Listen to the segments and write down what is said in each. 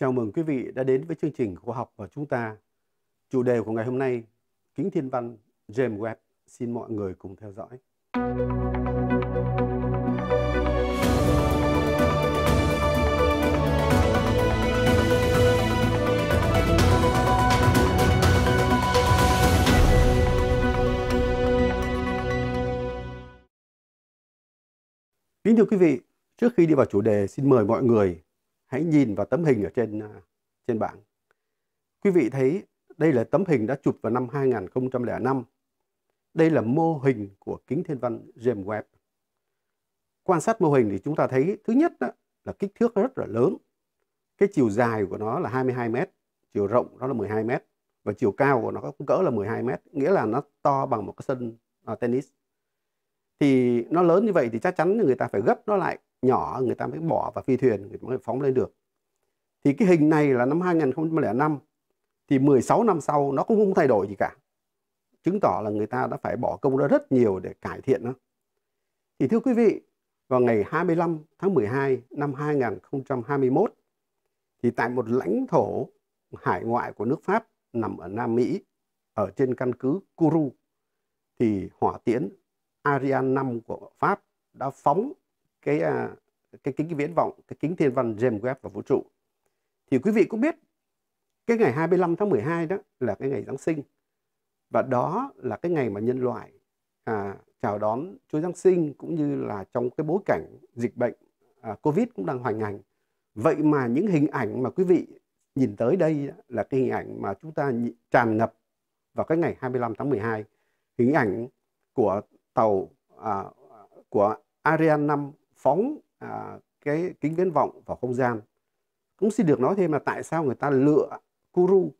Chào mừng quý vị đã đến với chương trình khoa học của chúng ta. Chủ đề của ngày hôm nay, kính thiên văn James Webb. Xin mọi người cùng theo dõi. Kính thưa quý vị, trước khi đi vào chủ đề, xin mời mọi người hãy nhìn vào tấm hình ở trên à, trên bảng. Quý vị thấy đây là tấm hình đã chụp vào năm 2005. Đây là mô hình của kính thiên văn James Webb. Quan sát mô hình thì chúng ta thấy thứ nhất đó, là kích thước rất là lớn. Cái chiều dài của nó là 22 mét, chiều rộng đó là 12 mét và chiều cao của nó cũng cỡ là 12 mét, nghĩa là nó to bằng một cái sân uh, tennis. Thì nó lớn như vậy thì chắc chắn người ta phải gấp nó lại nhỏ người ta mới bỏ vào phi thuyền người ta mới phóng lên được thì cái hình này là năm 2005 thì 16 năm sau nó cũng không thay đổi gì cả chứng tỏ là người ta đã phải bỏ công ra rất nhiều để cải thiện nó thì thưa quý vị vào ngày 25 tháng 12 năm 2021 thì tại một lãnh thổ hải ngoại của nước Pháp nằm ở Nam Mỹ ở trên căn cứ Kourou thì hỏa tiễn Ariane 5 của Pháp đã phóng cái à, cái kính viễn vọng, cái kính thiên văn James Webb và vũ trụ. Thì quý vị cũng biết cái ngày 25 tháng 12 đó là cái ngày Giáng sinh. Và đó là cái ngày mà nhân loại à, chào đón Chúa Giáng sinh cũng như là trong cái bối cảnh dịch bệnh à, Covid cũng đang hoành hành. Vậy mà những hình ảnh mà quý vị nhìn tới đây là cái hình ảnh mà chúng ta tràn ngập vào cái ngày 25 tháng 12. Hình ảnh của tàu à, của Ariane 5 phóng à, cái kính viễn vọng vào không gian cũng xin được nói thêm là tại sao người ta lựa Kuru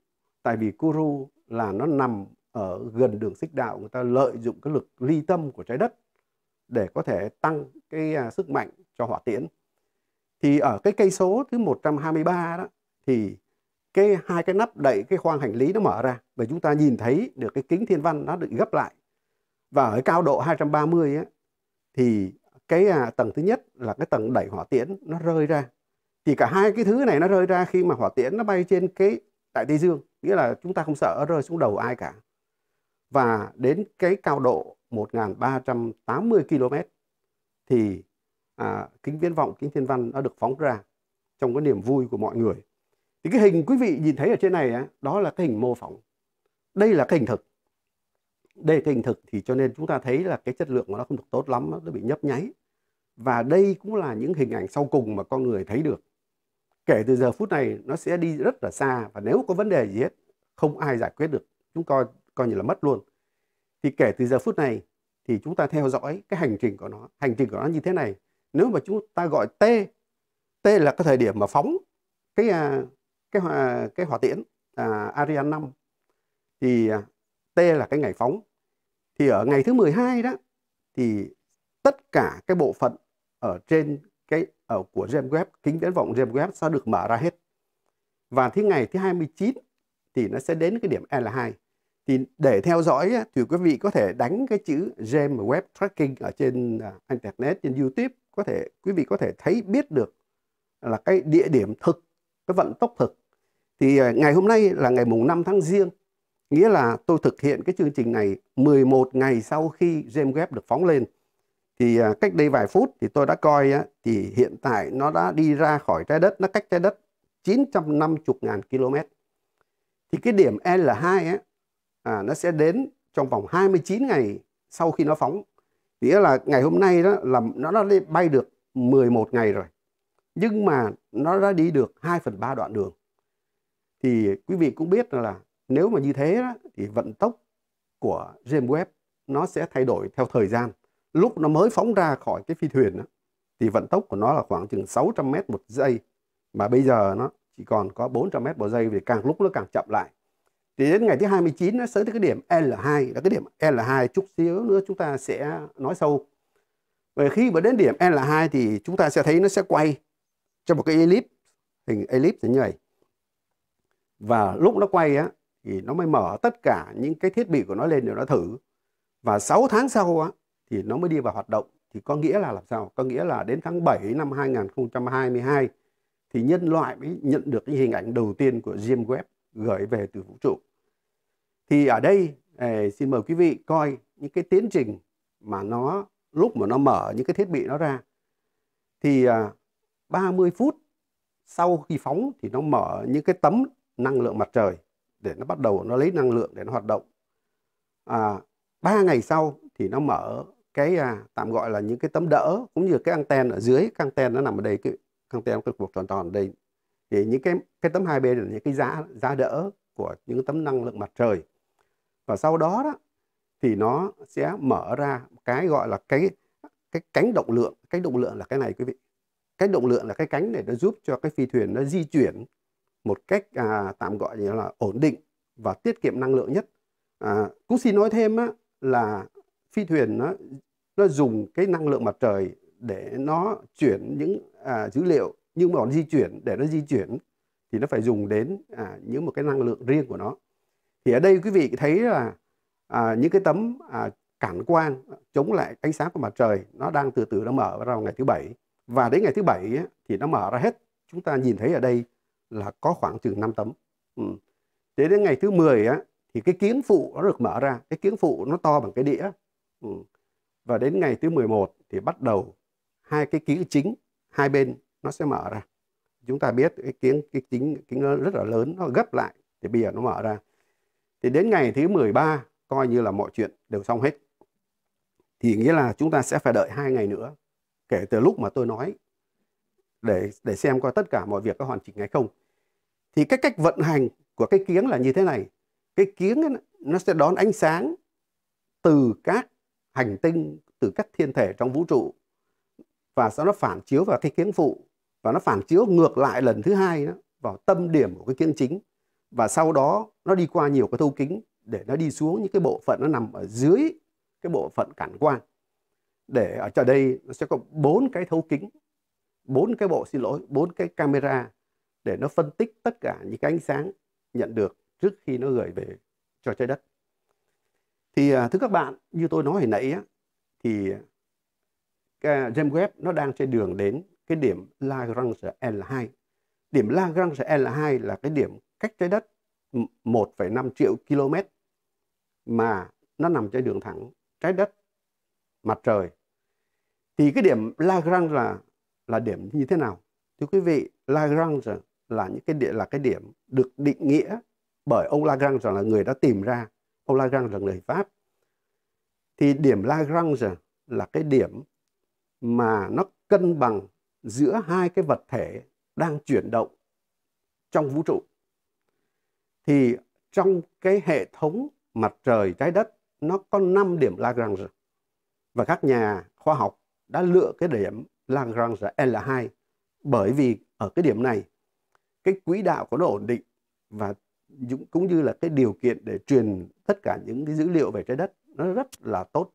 tại vì Kuru là nó nằm ở gần đường xích đạo người ta lợi dụng cái lực ly tâm của trái đất để có thể tăng cái à, sức mạnh cho hỏa tiễn thì ở cái cây số thứ 123 đó thì cái hai cái nắp đậy cái khoang hành lý nó mở ra và chúng ta nhìn thấy được cái kính thiên văn nó được gấp lại và ở cao độ 230 ấy, thì cái à, tầng thứ nhất là cái tầng đẩy hỏa tiễn nó rơi ra thì cả hai cái thứ này nó rơi ra khi mà hỏa tiễn nó bay trên cái đại tây dương nghĩa là chúng ta không sợ rơi xuống đầu ai cả và đến cái cao độ 1.380 km thì à, kính viễn vọng kính thiên văn nó được phóng ra trong cái niềm vui của mọi người thì cái hình quý vị nhìn thấy ở trên này á đó là cái hình mô phỏng đây là cái hình thực đây là cái hình thực thì cho nên chúng ta thấy là cái chất lượng của nó không được tốt lắm nó bị nhấp nháy và đây cũng là những hình ảnh sau cùng mà con người thấy được kể từ giờ phút này nó sẽ đi rất là xa và nếu có vấn đề gì hết không ai giải quyết được chúng coi coi như là mất luôn thì kể từ giờ phút này thì chúng ta theo dõi cái hành trình của nó hành trình của nó như thế này nếu mà chúng ta gọi t t là cái thời điểm mà phóng cái à, cái hỏa, cái hỏa tiễn à, Ariane 5 thì à, t là cái ngày phóng thì ở ngày thứ 12 đó thì tất cả cái bộ phận ở trên cái ở của James Webb, kính viễn vọng James Webb sẽ được mở ra hết. Và thứ ngày thứ 29 thì nó sẽ đến cái điểm L2. Thì để theo dõi thì quý vị có thể đánh cái chữ James Webb Tracking ở trên à, Internet, trên YouTube. Có thể quý vị có thể thấy biết được là cái địa điểm thực, cái vận tốc thực. Thì à, ngày hôm nay là ngày mùng 5 tháng riêng nghĩa là tôi thực hiện cái chương trình này 11 ngày sau khi James Webb được phóng lên thì à, cách đây vài phút thì tôi đã coi thì hiện tại nó đã đi ra khỏi trái đất, nó cách trái đất 950.000 km. Thì cái điểm L2 á, à, nó sẽ đến trong vòng 29 ngày sau khi nó phóng. Nghĩa là ngày hôm nay đó là nó đã bay được 11 ngày rồi. Nhưng mà nó đã đi được 2 phần 3 đoạn đường. Thì quý vị cũng biết là nếu mà như thế đó, thì vận tốc của James Webb nó sẽ thay đổi theo thời gian lúc nó mới phóng ra khỏi cái phi thuyền đó, thì vận tốc của nó là khoảng chừng 600 mét một giây mà bây giờ nó chỉ còn có 400 mét một giây thì càng lúc nó càng chậm lại thì đến ngày thứ 29 nó tới cái điểm L2 là cái điểm L2 chút xíu nữa chúng ta sẽ nói sâu về khi mà đến điểm L2 thì chúng ta sẽ thấy nó sẽ quay cho một cái elip hình elip như vậy và lúc nó quay á thì nó mới mở tất cả những cái thiết bị của nó lên để nó thử và 6 tháng sau á thì nó mới đi vào hoạt động thì có nghĩa là làm sao có nghĩa là đến tháng 7 năm 2022 thì nhân loại mới nhận được cái hình ảnh đầu tiên của James Webb gửi về từ vũ trụ thì ở đây eh, xin mời quý vị coi những cái tiến trình mà nó lúc mà nó mở những cái thiết bị nó ra thì à, 30 phút sau khi phóng thì nó mở những cái tấm năng lượng mặt trời để nó bắt đầu nó lấy năng lượng để nó hoạt động. À, 3 ngày sau thì nó mở cái à, tạm gọi là những cái tấm đỡ cũng như cái anten ở dưới cái anten nó nằm ở đây cái anten cái cục tròn tròn ở đây thì những cái cái tấm hai bên là những cái giá giá đỡ của những tấm năng lượng mặt trời và sau đó đó thì nó sẽ mở ra cái gọi là cái cái cánh động lượng cái động lượng là cái này quý vị cái động lượng là cái cánh này nó giúp cho cái phi thuyền nó di chuyển một cách à, tạm gọi là ổn định và tiết kiệm năng lượng nhất à, cũng xin nói thêm á, là phi thuyền nó nó dùng cái năng lượng mặt trời để nó chuyển những à, dữ liệu nhưng mà nó di chuyển để nó di chuyển thì nó phải dùng đến à, những một cái năng lượng riêng của nó thì ở đây quý vị thấy là à, những cái tấm à, cản quang chống lại ánh sáng của mặt trời nó đang từ từ nó mở ra vào ngày thứ bảy và đến ngày thứ bảy thì nó mở ra hết chúng ta nhìn thấy ở đây là có khoảng chừng 5 tấm ừ. đến đến ngày thứ 10 á thì cái kiến phụ nó được mở ra cái kiến phụ nó to bằng cái đĩa Ừ. Và đến ngày thứ 11 thì bắt đầu hai cái kiến chính hai bên nó sẽ mở ra. Chúng ta biết cái kiến cái chính kính nó rất là lớn nó gấp lại thì bây giờ nó mở ra. Thì đến ngày thứ 13 coi như là mọi chuyện đều xong hết. Thì nghĩa là chúng ta sẽ phải đợi hai ngày nữa kể từ lúc mà tôi nói để để xem coi tất cả mọi việc có hoàn chỉnh hay không. Thì cái cách vận hành của cái kiến là như thế này. Cái kiến nó sẽ đón ánh sáng từ các hành tinh từ các thiên thể trong vũ trụ và sau nó phản chiếu vào cái kiến phụ và nó phản chiếu ngược lại lần thứ hai đó, vào tâm điểm của cái kiến chính và sau đó nó đi qua nhiều cái thấu kính để nó đi xuống những cái bộ phận nó nằm ở dưới cái bộ phận cảnh quan để ở cho đây nó sẽ có bốn cái thấu kính bốn cái bộ xin lỗi bốn cái camera để nó phân tích tất cả những cái ánh sáng nhận được trước khi nó gửi về cho trái đất thì à, thưa các bạn như tôi nói hồi nãy á, thì cái James Webb nó đang trên đường đến cái điểm Lagrange L2 điểm Lagrange L2 là cái điểm cách trái đất 1,5 triệu km mà nó nằm trên đường thẳng trái đất mặt trời thì cái điểm Lagrange là là điểm như thế nào thưa quý vị Lagrange là những cái địa là cái điểm được định nghĩa bởi ông Lagrange là người đã tìm ra ông Lagrange là người Pháp thì điểm Lagrange là cái điểm mà nó cân bằng giữa hai cái vật thể đang chuyển động trong vũ trụ thì trong cái hệ thống mặt trời trái đất nó có 5 điểm Lagrange và các nhà khoa học đã lựa cái điểm Lagrange L2 bởi vì ở cái điểm này cái quỹ đạo của nó ổn định và cũng như là cái điều kiện để truyền tất cả những cái dữ liệu về trái đất nó rất là tốt.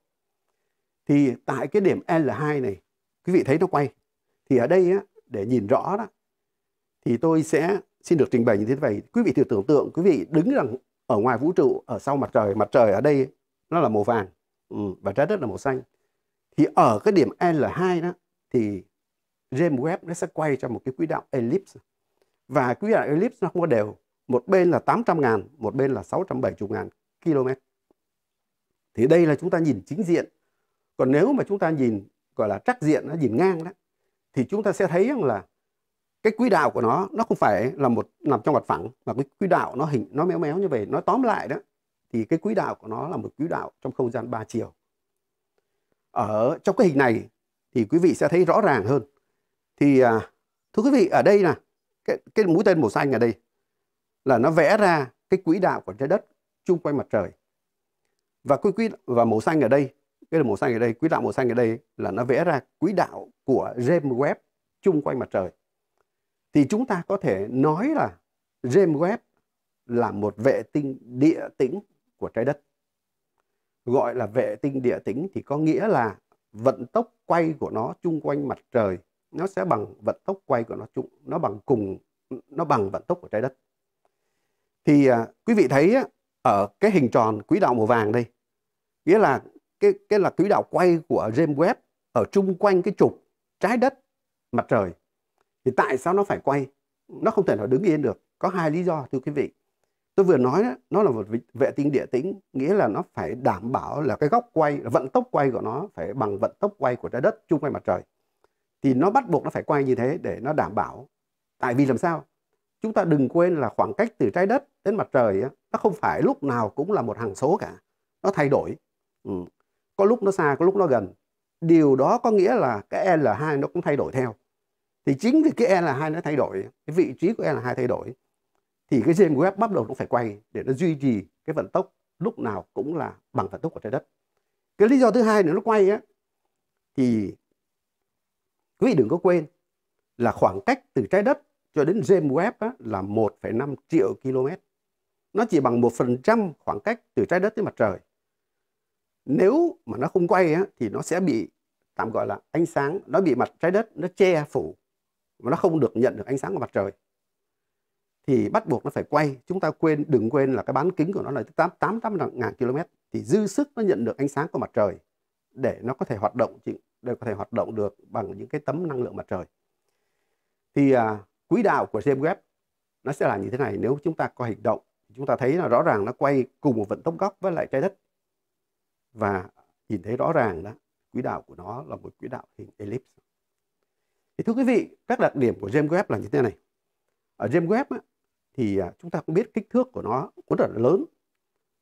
Thì tại cái điểm L2 này, quý vị thấy nó quay. Thì ở đây á, để nhìn rõ đó, thì tôi sẽ xin được trình bày như thế này. Quý vị thử tưởng tượng, quý vị đứng rằng ở ngoài vũ trụ, ở sau mặt trời, mặt trời ở đây nó là màu vàng ừ, và trái đất là màu xanh. Thì ở cái điểm L2 đó, thì James Webb nó sẽ quay cho một cái quỹ đạo ellipse. Và quỹ đạo ellipse nó không có đều, một bên là 800 ngàn, một bên là 670 ngàn km. Thì đây là chúng ta nhìn chính diện. Còn nếu mà chúng ta nhìn gọi là trắc diện, nó nhìn ngang đó, thì chúng ta sẽ thấy rằng là cái quỹ đạo của nó nó không phải là một nằm trong mặt phẳng mà cái quỹ đạo nó hình nó méo méo như vậy nó tóm lại đó thì cái quỹ đạo của nó là một quỹ đạo trong không gian 3 chiều ở trong cái hình này thì quý vị sẽ thấy rõ ràng hơn thì à, thưa quý vị ở đây là cái, cái mũi tên màu xanh ở đây là nó vẽ ra cái quỹ đạo của trái đất chung quanh mặt trời và quỹ quy và màu xanh ở đây cái là màu xanh ở đây quỹ đạo màu xanh ở đây là nó vẽ ra quỹ đạo của James Webb chung quanh mặt trời thì chúng ta có thể nói là James Webb là một vệ tinh địa tĩnh của trái đất gọi là vệ tinh địa tĩnh thì có nghĩa là vận tốc quay của nó chung quanh mặt trời nó sẽ bằng vận tốc quay của nó chung nó bằng cùng nó bằng vận tốc của trái đất thì à, quý vị thấy á, ở cái hình tròn quỹ đạo màu vàng đây nghĩa là cái cái là quỹ đạo quay của James Webb ở chung quanh cái trục trái đất mặt trời thì tại sao nó phải quay nó không thể nào đứng yên được có hai lý do thưa quý vị tôi vừa nói nó là một vệ tinh địa tĩnh nghĩa là nó phải đảm bảo là cái góc quay vận tốc quay của nó phải bằng vận tốc quay của trái đất chung quanh mặt trời thì nó bắt buộc nó phải quay như thế để nó đảm bảo tại vì làm sao chúng ta đừng quên là khoảng cách từ trái đất đến mặt trời á, nó không phải lúc nào cũng là một hằng số cả nó thay đổi ừ. có lúc nó xa có lúc nó gần điều đó có nghĩa là cái L2 nó cũng thay đổi theo thì chính vì cái L2 nó thay đổi cái vị trí của L2 thay đổi thì cái gen web bắt đầu nó phải quay để nó duy trì cái vận tốc lúc nào cũng là bằng vận tốc của trái đất cái lý do thứ hai nữa nó quay á thì quý vị đừng có quên là khoảng cách từ trái đất cho đến James Webb á, là 1,5 triệu km. Nó chỉ bằng 1% khoảng cách từ trái đất tới mặt trời. Nếu mà nó không quay á, thì nó sẽ bị tạm gọi là ánh sáng, nó bị mặt trái đất nó che phủ và nó không được nhận được ánh sáng của mặt trời. Thì bắt buộc nó phải quay. Chúng ta quên đừng quên là cái bán kính của nó là 800 ngàn km thì dư sức nó nhận được ánh sáng của mặt trời để nó có thể hoạt động để có thể hoạt động được bằng những cái tấm năng lượng mặt trời. Thì à, quỹ đạo của James Webb nó sẽ là như thế này nếu chúng ta coi hành động chúng ta thấy là rõ ràng nó quay cùng một vận tốc góc với lại trái đất và nhìn thấy rõ ràng đó quỹ đạo của nó là một quỹ đạo hình ellipse thì thưa quý vị các đặc điểm của James Webb là như thế này ở James Webb á, thì à, chúng ta cũng biết kích thước của nó cũng rất là lớn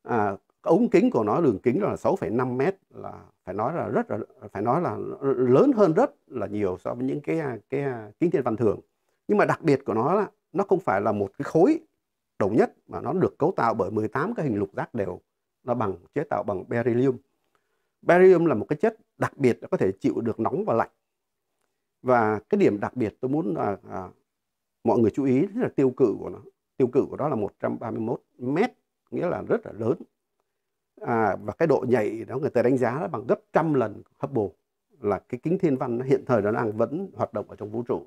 à, ống kính của nó đường kính là 6,5 mét là phải nói là rất là phải nói là lớn hơn rất là nhiều so với những cái cái à, kính thiên văn thường nhưng mà đặc biệt của nó là nó không phải là một cái khối đồng nhất mà nó được cấu tạo bởi 18 cái hình lục giác đều nó bằng chế tạo bằng beryllium beryllium là một cái chất đặc biệt có thể chịu được nóng và lạnh và cái điểm đặc biệt tôi muốn là à, mọi người chú ý là tiêu cự của nó tiêu cự của nó là 131 mét nghĩa là rất là lớn à, và cái độ nhạy đó người ta đánh giá là bằng gấp trăm lần Hubble là cái kính thiên văn hiện thời nó đang vẫn hoạt động ở trong vũ trụ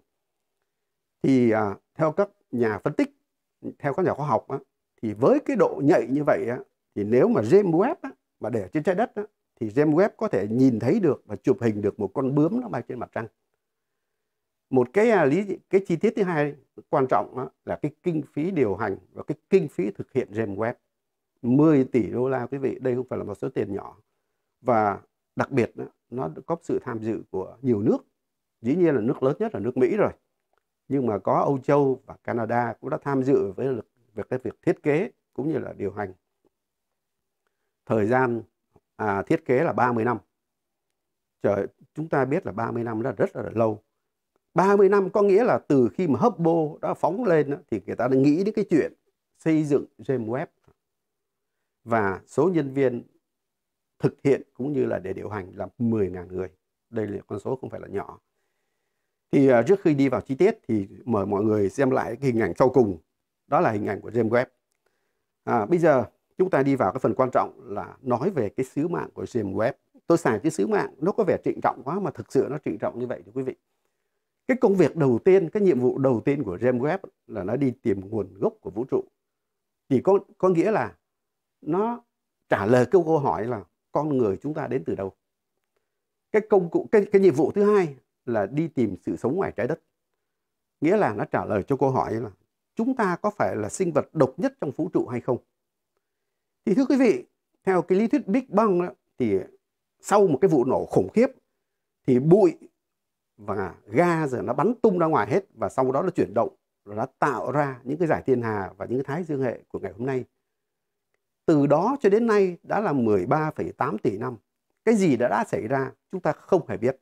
thì à, theo các nhà phân tích theo các nhà khoa học á, thì với cái độ nhạy như vậy á, thì nếu mà James Webb á, mà để trên trái đất á, thì James Webb có thể nhìn thấy được và chụp hình được một con bướm nó bay trên mặt trăng một cái à, lý cái chi tiết thứ hai quan trọng đó là cái kinh phí điều hành và cái kinh phí thực hiện James Webb 10 tỷ đô la quý vị đây không phải là một số tiền nhỏ và đặc biệt nó có sự tham dự của nhiều nước dĩ nhiên là nước lớn nhất là nước Mỹ rồi nhưng mà có Âu Châu và Canada cũng đã tham dự với lực, về cái việc thiết kế cũng như là điều hành. Thời gian à, thiết kế là 30 năm. Trời, chúng ta biết là 30 năm là rất là lâu. 30 năm có nghĩa là từ khi mà Hubble đã phóng lên thì người ta đã nghĩ đến cái chuyện xây dựng James Webb và số nhân viên thực hiện cũng như là để điều hành là 10.000 người. Đây là con số không phải là nhỏ. Thì uh, trước khi đi vào chi tiết thì mời mọi người xem lại cái hình ảnh sau cùng. Đó là hình ảnh của James Webb. À, bây giờ chúng ta đi vào cái phần quan trọng là nói về cái sứ mạng của James Webb. Tôi xài cái sứ mạng nó có vẻ trịnh trọng quá mà thực sự nó trịnh trọng như vậy thưa quý vị. Cái công việc đầu tiên, cái nhiệm vụ đầu tiên của James Webb là nó đi tìm nguồn gốc của vũ trụ. Thì có, có nghĩa là nó trả lời câu câu hỏi là con người chúng ta đến từ đâu. Cái công cụ, cái, cái nhiệm vụ thứ hai là đi tìm sự sống ngoài trái đất. Nghĩa là nó trả lời cho câu hỏi là chúng ta có phải là sinh vật độc nhất trong vũ trụ hay không? Thì thưa quý vị, theo cái lý thuyết Big Bang đó, thì sau một cái vụ nổ khủng khiếp thì bụi và ga giờ nó bắn tung ra ngoài hết và sau đó nó chuyển động rồi nó tạo ra những cái giải thiên hà và những cái thái dương hệ của ngày hôm nay. Từ đó cho đến nay đã là 13,8 tỷ năm. Cái gì đã đã xảy ra chúng ta không hề biết.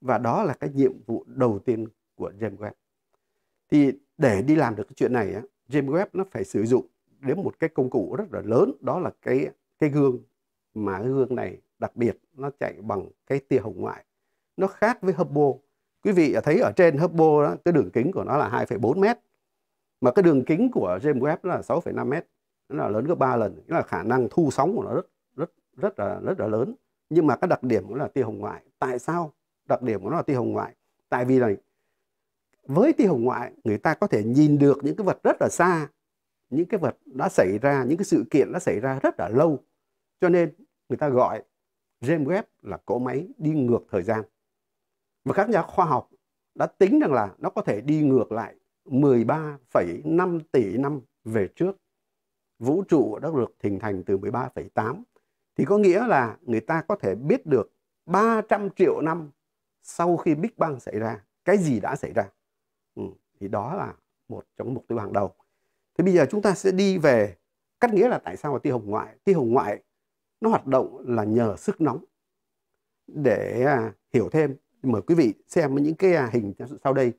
Và đó là cái nhiệm vụ đầu tiên của James Webb. Thì để đi làm được cái chuyện này, James Webb nó phải sử dụng đến một cái công cụ rất là lớn, đó là cái cái gương mà cái gương này đặc biệt nó chạy bằng cái tia hồng ngoại. Nó khác với Hubble. Quý vị thấy ở trên Hubble đó, cái đường kính của nó là 2,4 mét. Mà cái đường kính của James Webb là 6,5 mét. Nó là lớn gấp 3 lần. Nó là khả năng thu sóng của nó rất rất rất là rất là lớn. Nhưng mà cái đặc điểm cũng là tia hồng ngoại. Tại sao đặc điểm của nó là tia hồng ngoại tại vì này với tia hồng ngoại người ta có thể nhìn được những cái vật rất là xa những cái vật đã xảy ra những cái sự kiện đã xảy ra rất là lâu cho nên người ta gọi James Webb là cỗ máy đi ngược thời gian và các nhà khoa học đã tính rằng là nó có thể đi ngược lại 13,5 tỷ năm về trước vũ trụ đã được hình thành từ 13,8 thì có nghĩa là người ta có thể biết được 300 triệu năm sau khi Big Bang xảy ra, cái gì đã xảy ra. Ừ, thì đó là một trong mục tiêu hàng đầu. Thế bây giờ chúng ta sẽ đi về cắt nghĩa là tại sao mà tia hồng ngoại. Tia hồng ngoại nó hoạt động là nhờ sức nóng. Để à, hiểu thêm, mời quý vị xem những cái à, hình sau đây.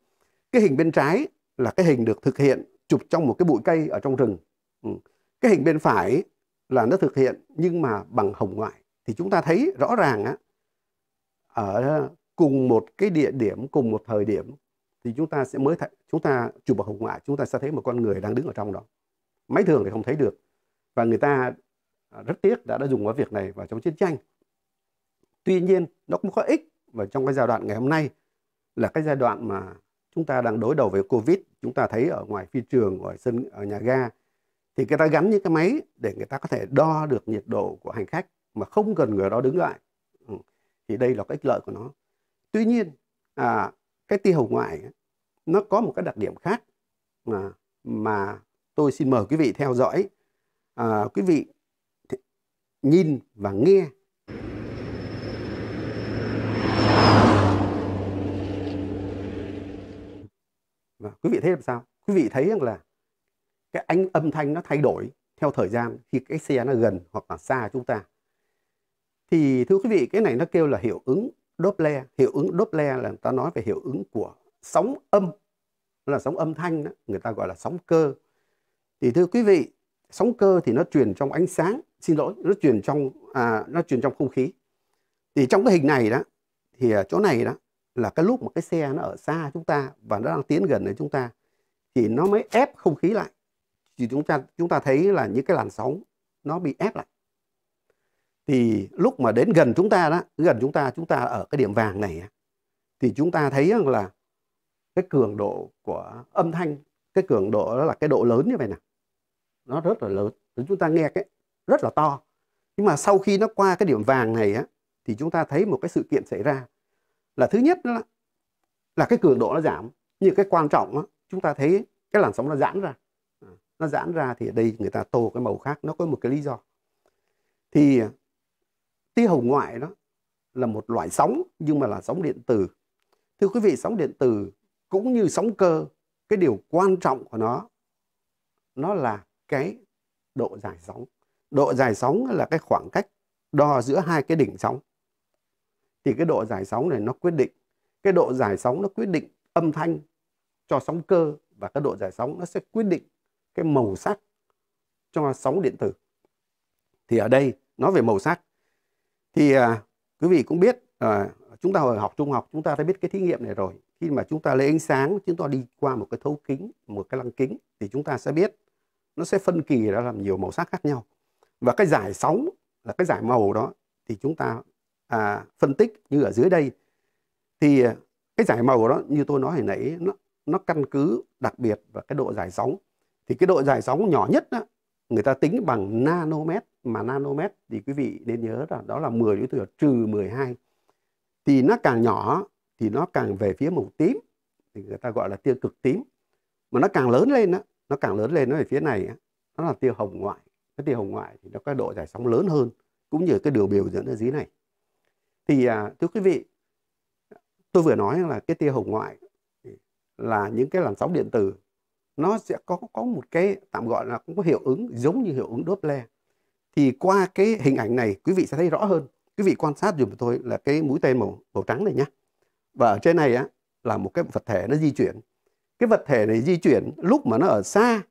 Cái hình bên trái là cái hình được thực hiện chụp trong một cái bụi cây ở trong rừng. Ừ. Cái hình bên phải là nó thực hiện nhưng mà bằng hồng ngoại. Thì chúng ta thấy rõ ràng á, ở cùng một cái địa điểm cùng một thời điểm thì chúng ta sẽ mới thấy, chúng ta chụp vào hồng ngoại chúng ta sẽ thấy một con người đang đứng ở trong đó máy thường thì không thấy được và người ta à, rất tiếc đã đã dùng cái việc này vào trong chiến tranh tuy nhiên nó cũng có ích và trong cái giai đoạn ngày hôm nay là cái giai đoạn mà chúng ta đang đối đầu với covid chúng ta thấy ở ngoài phi trường ở sân ở nhà ga thì người ta gắn những cái máy để người ta có thể đo được nhiệt độ của hành khách mà không cần người đó đứng lại ừ. thì đây là cái ích lợi của nó tuy nhiên à, cái tia hồng ngoại nó có một cái đặc điểm khác mà mà tôi xin mời quý vị theo dõi à, quý vị nhìn và nghe và quý vị thấy làm sao quý vị thấy rằng là cái ánh âm thanh nó thay đổi theo thời gian khi cái xe nó gần hoặc là xa chúng ta thì thưa quý vị cái này nó kêu là hiệu ứng Doppler, hiệu ứng Doppler là người ta nói về hiệu ứng của sóng âm, nó là sóng âm thanh đó, người ta gọi là sóng cơ. Thì thưa quý vị, sóng cơ thì nó truyền trong ánh sáng, xin lỗi, nó truyền trong à, nó truyền trong không khí. Thì trong cái hình này đó, thì chỗ này đó là cái lúc mà cái xe nó ở xa chúng ta và nó đang tiến gần đến chúng ta thì nó mới ép không khí lại. Thì chúng ta chúng ta thấy là những cái làn sóng nó bị ép lại thì lúc mà đến gần chúng ta đó gần chúng ta chúng ta ở cái điểm vàng này thì chúng ta thấy rằng là cái cường độ của âm thanh cái cường độ đó là cái độ lớn như vậy nè nó rất là lớn chúng ta nghe cái rất là to nhưng mà sau khi nó qua cái điểm vàng này á thì chúng ta thấy một cái sự kiện xảy ra là thứ nhất là, là cái cường độ nó giảm nhưng cái quan trọng á, chúng ta thấy cái làn sóng nó giãn ra nó giãn ra thì ở đây người ta tô cái màu khác nó có một cái lý do thì tia hồng ngoại đó là một loại sóng nhưng mà là sóng điện từ. Thưa quý vị, sóng điện từ cũng như sóng cơ, cái điều quan trọng của nó nó là cái độ dài sóng. Độ dài sóng là cái khoảng cách đo giữa hai cái đỉnh sóng. Thì cái độ dài sóng này nó quyết định cái độ dài sóng nó quyết định âm thanh cho sóng cơ và cái độ dài sóng nó sẽ quyết định cái màu sắc cho sóng điện tử. Thì ở đây nói về màu sắc thì à, quý vị cũng biết à, chúng ta hồi học trung học chúng ta đã biết cái thí nghiệm này rồi khi mà chúng ta lấy ánh sáng chúng ta đi qua một cái thấu kính một cái lăng kính thì chúng ta sẽ biết nó sẽ phân kỳ ra làm nhiều màu sắc khác nhau và cái giải sóng là cái giải màu đó thì chúng ta à, phân tích như ở dưới đây thì à, cái giải màu đó như tôi nói hồi nãy nó nó căn cứ đặc biệt vào cái độ giải sóng thì cái độ giải sóng nhỏ nhất đó, người ta tính bằng nanomet mà nanomet thì quý vị nên nhớ là đó là 10 đến thừa trừ 12 thì nó càng nhỏ thì nó càng về phía màu tím thì người ta gọi là tia cực tím mà nó càng lớn lên đó, nó càng lớn lên nó về phía này nó là tia hồng ngoại cái tia hồng ngoại thì nó có độ giải sóng lớn hơn cũng như cái đường biểu diễn ở dưới này thì à, thưa quý vị tôi vừa nói là cái tia hồng ngoại là những cái làn sóng điện tử nó sẽ có có một cái tạm gọi là cũng có hiệu ứng giống như hiệu ứng Doppler thì qua cái hình ảnh này quý vị sẽ thấy rõ hơn quý vị quan sát dùm tôi là cái mũi tên màu màu trắng này nhé và ở trên này á là một cái vật thể nó di chuyển cái vật thể này di chuyển lúc mà nó ở xa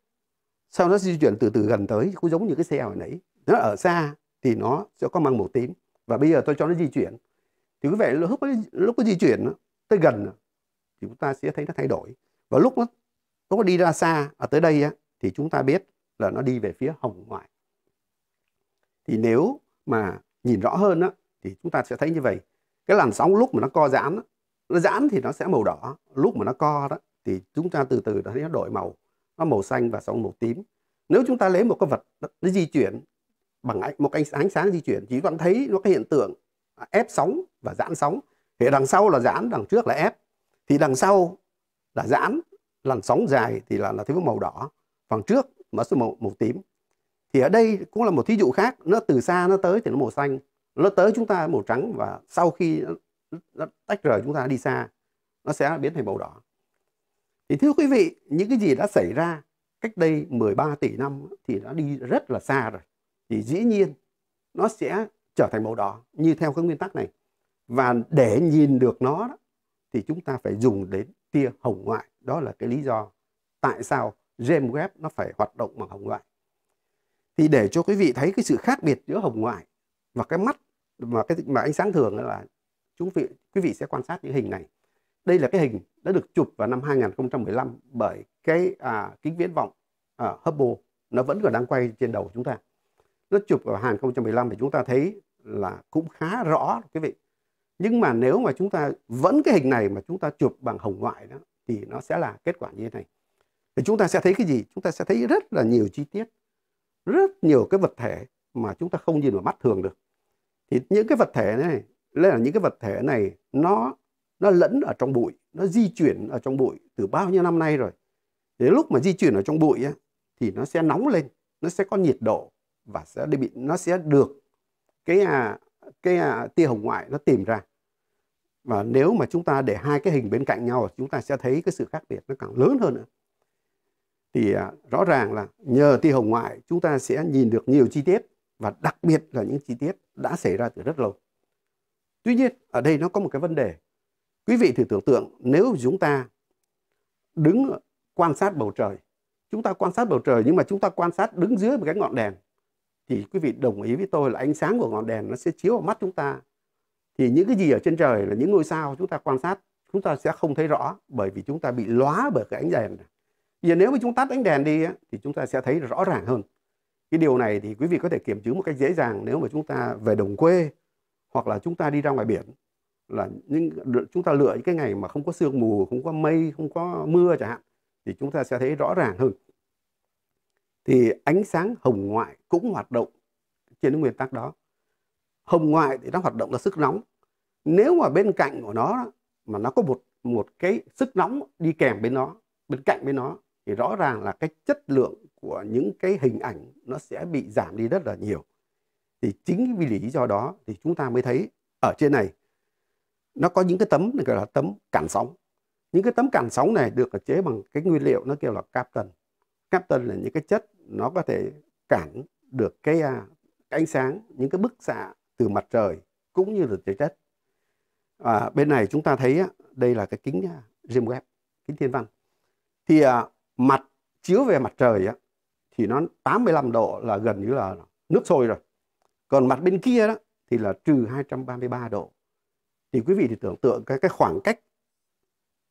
sau nó di chuyển từ từ gần tới cũng giống như cái xe hồi nãy nó ở xa thì nó sẽ có mang màu tím và bây giờ tôi cho nó di chuyển thì quý vị lúc nó lúc nó di chuyển tới gần thì chúng ta sẽ thấy nó thay đổi và lúc nó lúc nó đi ra xa ở à, tới đây á, thì chúng ta biết là nó đi về phía hồng ngoại thì nếu mà nhìn rõ hơn á, thì chúng ta sẽ thấy như vậy cái làn sóng lúc mà nó co giãn nó giãn thì nó sẽ màu đỏ lúc mà nó co đó thì chúng ta từ từ nó đổi màu nó màu xanh và xong màu tím nếu chúng ta lấy một cái vật nó di chuyển bằng một ánh sáng, ánh sáng di chuyển chỉ bạn thấy nó cái hiện tượng ép sóng và giãn sóng thì đằng sau là giãn đằng trước là ép thì đằng sau là giãn làn sóng dài thì là là thấy màu đỏ phần trước mở số màu màu tím thì ở đây cũng là một thí dụ khác nó từ xa nó tới thì nó màu xanh nó tới chúng ta màu trắng và sau khi nó, tách rời chúng ta đi xa nó sẽ biến thành màu đỏ thì thưa quý vị những cái gì đã xảy ra cách đây 13 tỷ năm thì đã đi rất là xa rồi thì dĩ nhiên nó sẽ trở thành màu đỏ như theo cái nguyên tắc này và để nhìn được nó thì chúng ta phải dùng đến tia hồng ngoại đó là cái lý do tại sao James Webb nó phải hoạt động bằng hồng ngoại thì để cho quý vị thấy cái sự khác biệt giữa hồng ngoại và cái mắt mà cái mà ánh sáng thường là chúng vị quý vị sẽ quan sát những hình này đây là cái hình đã được chụp vào năm 2015 bởi cái à, kính viễn vọng à, Hubble nó vẫn còn đang quay trên đầu chúng ta nó chụp vào 2015 thì chúng ta thấy là cũng khá rõ quý vị nhưng mà nếu mà chúng ta vẫn cái hình này mà chúng ta chụp bằng hồng ngoại đó thì nó sẽ là kết quả như thế này thì chúng ta sẽ thấy cái gì chúng ta sẽ thấy rất là nhiều chi tiết rất nhiều cái vật thể mà chúng ta không nhìn vào mắt thường được thì những cái vật thể này nên là những cái vật thể này nó nó lẫn ở trong bụi nó di chuyển ở trong bụi từ bao nhiêu năm nay rồi đến lúc mà di chuyển ở trong bụi ấy, thì nó sẽ nóng lên nó sẽ có nhiệt độ và sẽ bị nó sẽ được cái à, cái à, tia hồng ngoại nó tìm ra và nếu mà chúng ta để hai cái hình bên cạnh nhau chúng ta sẽ thấy cái sự khác biệt nó càng lớn hơn nữa thì à, rõ ràng là nhờ tia hồng ngoại chúng ta sẽ nhìn được nhiều chi tiết và đặc biệt là những chi tiết đã xảy ra từ rất lâu. Tuy nhiên ở đây nó có một cái vấn đề. Quý vị thử tưởng tượng nếu chúng ta đứng quan sát bầu trời, chúng ta quan sát bầu trời nhưng mà chúng ta quan sát đứng dưới một cái ngọn đèn thì quý vị đồng ý với tôi là ánh sáng của ngọn đèn nó sẽ chiếu vào mắt chúng ta. Thì những cái gì ở trên trời là những ngôi sao chúng ta quan sát chúng ta sẽ không thấy rõ bởi vì chúng ta bị lóa bởi cái ánh đèn này giờ nếu mà chúng tắt ánh đèn đi á, thì chúng ta sẽ thấy rõ ràng hơn. Cái điều này thì quý vị có thể kiểm chứng một cách dễ dàng nếu mà chúng ta về đồng quê hoặc là chúng ta đi ra ngoài biển là những chúng ta lựa những cái ngày mà không có sương mù, không có mây, không có mưa chẳng hạn thì chúng ta sẽ thấy rõ ràng hơn. Thì ánh sáng hồng ngoại cũng hoạt động trên những nguyên tắc đó. Hồng ngoại thì nó hoạt động là sức nóng. Nếu mà bên cạnh của nó mà nó có một một cái sức nóng đi kèm bên nó, bên cạnh bên nó thì rõ ràng là cái chất lượng của những cái hình ảnh nó sẽ bị giảm đi rất là nhiều. Thì chính vì lý do đó thì chúng ta mới thấy ở trên này nó có những cái tấm gọi là tấm cản sóng. Những cái tấm cản sóng này được chế bằng cái nguyên liệu nó kêu là capton. Capton là những cái chất nó có thể cản được cái, à, cái ánh sáng, những cái bức xạ từ mặt trời cũng như là từ đất. À, bên này chúng ta thấy đây là cái kính James à, Webb, kính thiên văn. Thì à, mặt chiếu về mặt trời á, thì nó 85 độ là gần như là nước sôi rồi. Còn mặt bên kia đó thì là trừ 233 độ. Thì quý vị thì tưởng tượng cái, cái khoảng cách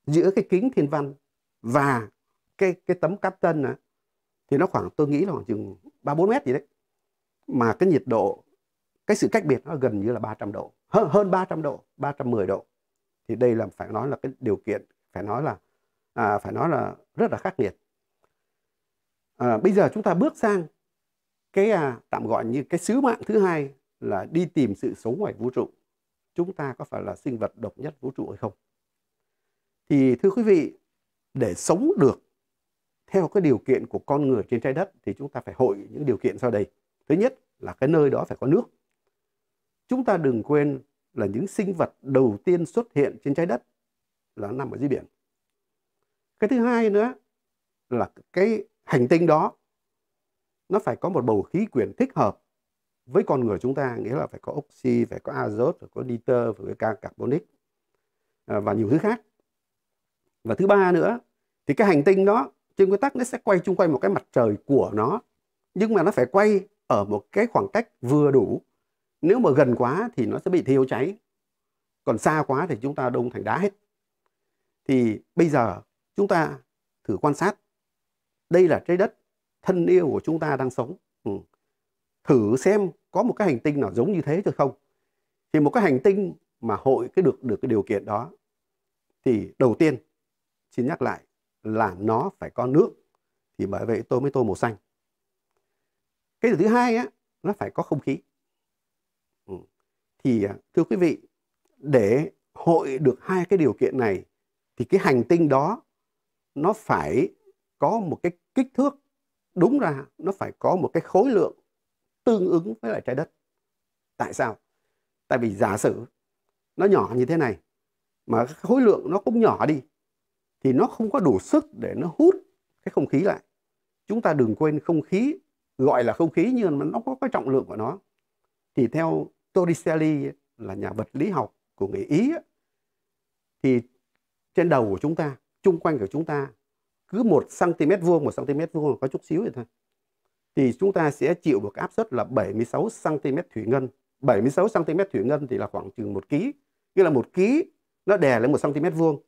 giữa cái kính thiên văn và cái cái tấm cáp tân á, thì nó khoảng tôi nghĩ là khoảng chừng 3 4 mét gì đấy. Mà cái nhiệt độ cái sự cách biệt nó gần như là 300 độ, hơn hơn 300 độ, 310 độ. Thì đây là phải nói là cái điều kiện phải nói là à, phải nói là rất là khắc nghiệt à, bây giờ chúng ta bước sang cái à, tạm gọi như cái sứ mạng thứ hai là đi tìm sự sống ngoài vũ trụ chúng ta có phải là sinh vật độc nhất vũ trụ hay không thì thưa quý vị để sống được theo cái điều kiện của con người trên trái đất thì chúng ta phải hội những điều kiện sau đây thứ nhất là cái nơi đó phải có nước chúng ta đừng quên là những sinh vật đầu tiên xuất hiện trên trái đất là nằm ở dưới biển cái thứ hai nữa là cái hành tinh đó nó phải có một bầu khí quyển thích hợp với con người chúng ta nghĩa là phải có oxy phải có azot phải có nitơ phải có carbonic à, và nhiều thứ khác và thứ ba nữa thì cái hành tinh đó trên nguyên tắc nó sẽ quay chung quanh một cái mặt trời của nó nhưng mà nó phải quay ở một cái khoảng cách vừa đủ nếu mà gần quá thì nó sẽ bị thiêu cháy còn xa quá thì chúng ta đông thành đá hết thì bây giờ Chúng ta thử quan sát. Đây là trái đất thân yêu của chúng ta đang sống. Ừ. Thử xem có một cái hành tinh nào giống như thế được không? Thì một cái hành tinh mà hội cái được được cái điều kiện đó thì đầu tiên xin nhắc lại là nó phải có nước thì bởi vậy tôi mới tô màu xanh. Cái điều thứ hai á nó phải có không khí. Ừ. Thì à, thưa quý vị để hội được hai cái điều kiện này thì cái hành tinh đó nó phải có một cái kích thước đúng ra nó phải có một cái khối lượng tương ứng với lại trái đất. Tại sao? Tại vì giả sử nó nhỏ như thế này mà khối lượng nó cũng nhỏ đi thì nó không có đủ sức để nó hút cái không khí lại. Chúng ta đừng quên không khí gọi là không khí nhưng mà nó có cái trọng lượng của nó. Thì theo Torricelli là nhà vật lý học của người Ý thì trên đầu của chúng ta chung quanh của chúng ta cứ một cm vuông một cm vuông có chút xíu vậy thôi thì chúng ta sẽ chịu được áp suất là 76 cm thủy ngân 76 cm thủy ngân thì là khoảng chừng một ký nghĩa là một ký nó đè lên một cm vuông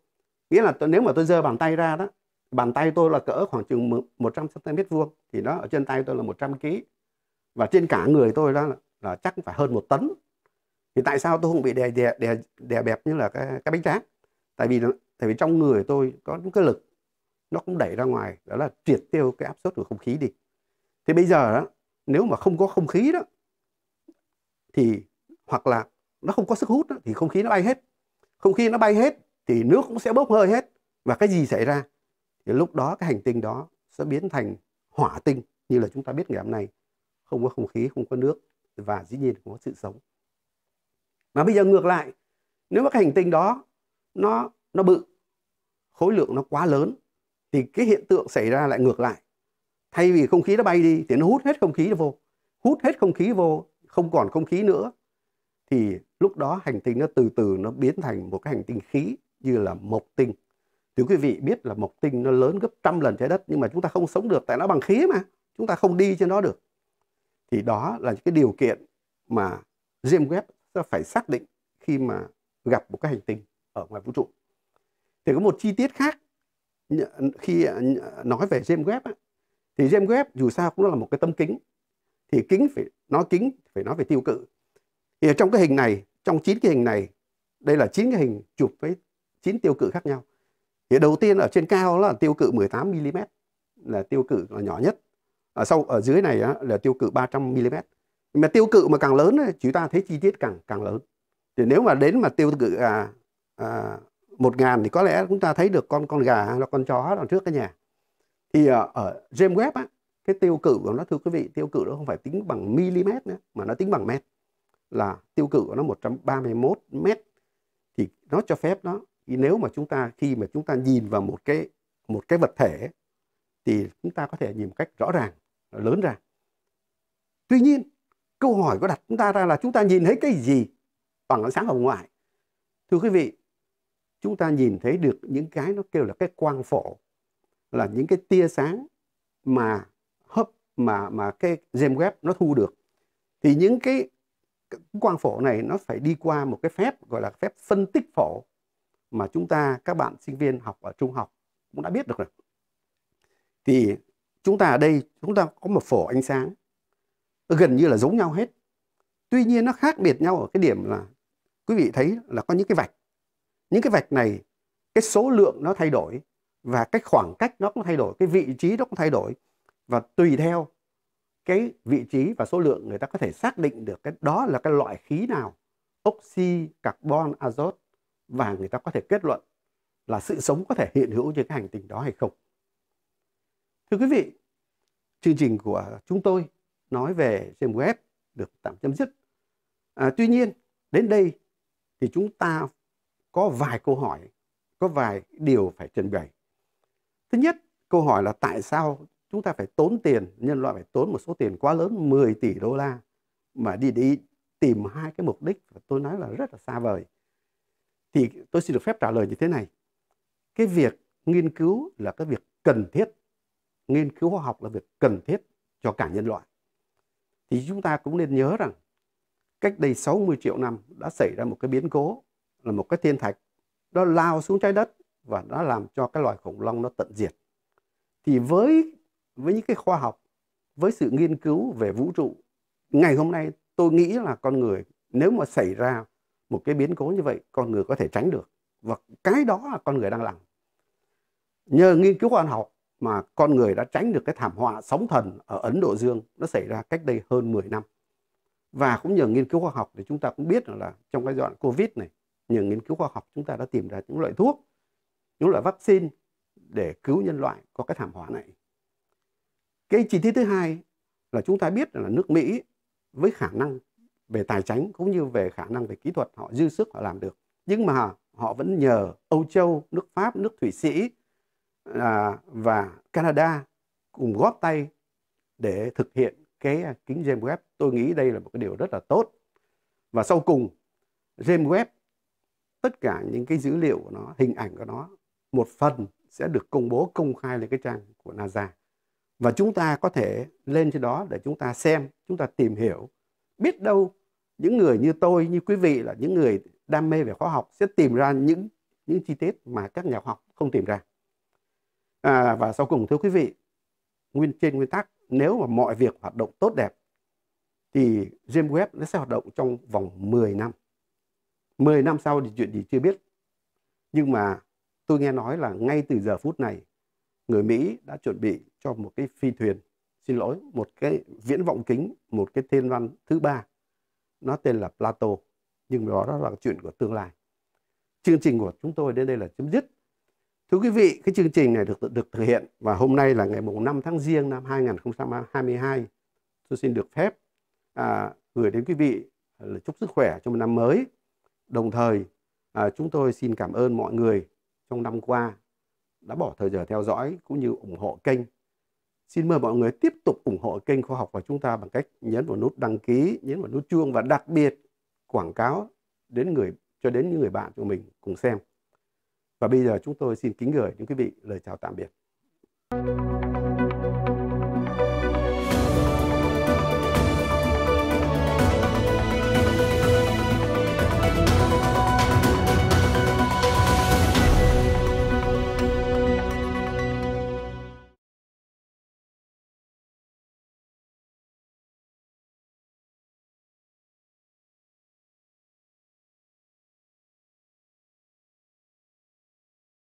nghĩa là tôi nếu mà tôi giơ bàn tay ra đó bàn tay tôi là cỡ khoảng chừng 100 cm vuông thì nó ở trên tay tôi là 100 kg và trên cả người tôi đó là, là chắc phải hơn một tấn thì tại sao tôi không bị đè đè đè, đè bẹp như là cái, cái bánh tráng tại vì tại vì trong người tôi có những cái lực nó cũng đẩy ra ngoài đó là triệt tiêu cái áp suất của không khí đi thì bây giờ đó, nếu mà không có không khí đó thì hoặc là nó không có sức hút đó, thì không khí nó bay hết không khí nó bay hết thì nước cũng sẽ bốc hơi hết và cái gì xảy ra thì lúc đó cái hành tinh đó sẽ biến thành hỏa tinh như là chúng ta biết ngày hôm nay không có không khí không có nước và dĩ nhiên không có sự sống mà bây giờ ngược lại nếu mà cái hành tinh đó nó nó bự khối lượng nó quá lớn thì cái hiện tượng xảy ra lại ngược lại thay vì không khí nó bay đi thì nó hút hết không khí vô hút hết không khí vô không còn không khí nữa thì lúc đó hành tinh nó từ từ nó biến thành một cái hành tinh khí như là mộc tinh thì quý vị biết là mộc tinh nó lớn gấp trăm lần trái đất nhưng mà chúng ta không sống được tại nó bằng khí mà chúng ta không đi trên nó được thì đó là những cái điều kiện mà James Webb phải xác định khi mà gặp một cái hành tinh ở ngoài vũ trụ thì có một chi tiết khác khi à, nói về James Webb thì James Webb dù sao cũng là một cái tấm kính thì kính phải nói kính phải nói về tiêu cự thì trong cái hình này trong chín cái hình này đây là chín cái hình chụp với chín tiêu cự khác nhau thì đầu tiên ở trên cao là tiêu cự 18 mm là tiêu cự là nhỏ nhất ở sau ở dưới này là tiêu cự 300 mm mà tiêu cự mà càng lớn thì chúng ta thấy chi tiết càng càng lớn thì nếu mà đến mà tiêu cự à, à, một ngàn thì có lẽ chúng ta thấy được con con gà hay là con chó đằng trước cái nhà thì ờ, ở James Webb á, cái tiêu cự của nó thưa quý vị tiêu cự nó không phải tính bằng mm nữa mà nó tính bằng mét là tiêu cự của nó 131 mét thì nó cho phép nó nếu mà chúng ta khi mà chúng ta nhìn vào một cái một cái vật thể thì chúng ta có thể nhìn một cách rõ ràng lớn ra tuy nhiên câu hỏi có đặt chúng ta ra là chúng ta nhìn thấy cái gì bằng ánh sáng hồng ngoại thưa quý vị chúng ta nhìn thấy được những cái nó kêu là cái quang phổ là những cái tia sáng mà hấp mà mà cái gem web nó thu được thì những cái, cái quang phổ này nó phải đi qua một cái phép gọi là phép phân tích phổ mà chúng ta các bạn sinh viên học ở trung học cũng đã biết được rồi thì chúng ta ở đây chúng ta có một phổ ánh sáng gần như là giống nhau hết tuy nhiên nó khác biệt nhau ở cái điểm là quý vị thấy là có những cái vạch những cái vạch này cái số lượng nó thay đổi và cái khoảng cách nó cũng thay đổi cái vị trí nó cũng thay đổi và tùy theo cái vị trí và số lượng người ta có thể xác định được cái đó là cái loại khí nào oxy carbon azot và người ta có thể kết luận là sự sống có thể hiện hữu trên cái hành tinh đó hay không thưa quý vị chương trình của chúng tôi nói về trên web được tạm chấm dứt à, tuy nhiên đến đây thì chúng ta có vài câu hỏi, có vài điều phải trình bày. Thứ nhất, câu hỏi là tại sao chúng ta phải tốn tiền, nhân loại phải tốn một số tiền quá lớn 10 tỷ đô la mà đi đi tìm hai cái mục đích tôi nói là rất là xa vời. Thì tôi xin được phép trả lời như thế này. Cái việc nghiên cứu là cái việc cần thiết. Nghiên cứu khoa học là việc cần thiết cho cả nhân loại. Thì chúng ta cũng nên nhớ rằng cách đây 60 triệu năm đã xảy ra một cái biến cố là một cái thiên thạch nó lao xuống trái đất và nó làm cho cái loài khủng long nó tận diệt thì với với những cái khoa học với sự nghiên cứu về vũ trụ ngày hôm nay tôi nghĩ là con người nếu mà xảy ra một cái biến cố như vậy con người có thể tránh được và cái đó là con người đang làm nhờ nghiên cứu khoa học mà con người đã tránh được cái thảm họa sóng thần ở Ấn Độ Dương nó xảy ra cách đây hơn 10 năm và cũng nhờ nghiên cứu khoa học thì chúng ta cũng biết là trong cái giai đoạn Covid này nhờ nghiên cứu khoa học chúng ta đã tìm ra những loại thuốc, những loại vaccine để cứu nhân loại có cái thảm họa này. Cái chỉ thị thứ hai là chúng ta biết là nước Mỹ với khả năng về tài chính cũng như về khả năng về kỹ thuật họ dư sức họ làm được. Nhưng mà họ vẫn nhờ Âu Châu, nước Pháp, nước Thụy Sĩ à, và Canada cùng góp tay để thực hiện cái kính James Webb. Tôi nghĩ đây là một cái điều rất là tốt. Và sau cùng, James Webb tất cả những cái dữ liệu của nó, hình ảnh của nó, một phần sẽ được công bố công khai lên cái trang của NASA. Và chúng ta có thể lên trên đó để chúng ta xem, chúng ta tìm hiểu. Biết đâu những người như tôi, như quý vị là những người đam mê về khoa học sẽ tìm ra những những chi tiết mà các nhà khoa học không tìm ra. À, và sau cùng thưa quý vị, nguyên trên nguyên tắc nếu mà mọi việc hoạt động tốt đẹp thì James Webb nó sẽ hoạt động trong vòng 10 năm. 10 năm sau thì chuyện gì chưa biết. Nhưng mà tôi nghe nói là ngay từ giờ phút này, người Mỹ đã chuẩn bị cho một cái phi thuyền, xin lỗi, một cái viễn vọng kính, một cái thiên văn thứ ba. Nó tên là Plato, nhưng đó, đó là chuyện của tương lai. Chương trình của chúng tôi đến đây là chấm dứt. Thưa quý vị, cái chương trình này được được thực hiện và hôm nay là ngày mùng 5 tháng Giêng năm 2022. Tôi xin được phép à, gửi đến quý vị là chúc sức khỏe cho một năm mới Đồng thời, à, chúng tôi xin cảm ơn mọi người trong năm qua đã bỏ thời giờ theo dõi cũng như ủng hộ kênh. Xin mời mọi người tiếp tục ủng hộ kênh khoa học của chúng ta bằng cách nhấn vào nút đăng ký, nhấn vào nút chuông và đặc biệt quảng cáo đến người cho đến những người bạn của mình cùng xem. Và bây giờ chúng tôi xin kính gửi những quý vị lời chào tạm biệt. Thank you.